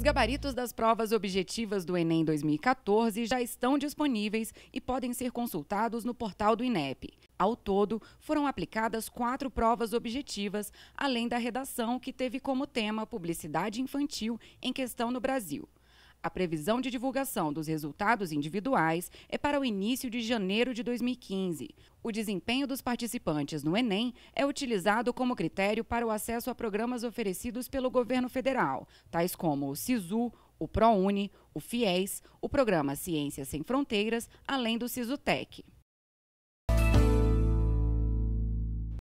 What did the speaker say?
Os gabaritos das provas objetivas do Enem 2014 já estão disponíveis e podem ser consultados no portal do INEP. Ao todo, foram aplicadas quatro provas objetivas, além da redação, que teve como tema publicidade infantil em questão no Brasil. A previsão de divulgação dos resultados individuais é para o início de janeiro de 2015. O desempenho dos participantes no Enem é utilizado como critério para o acesso a programas oferecidos pelo governo federal, tais como o SISU, o ProUni, o FIES, o programa Ciências Sem Fronteiras, além do SISUTEC.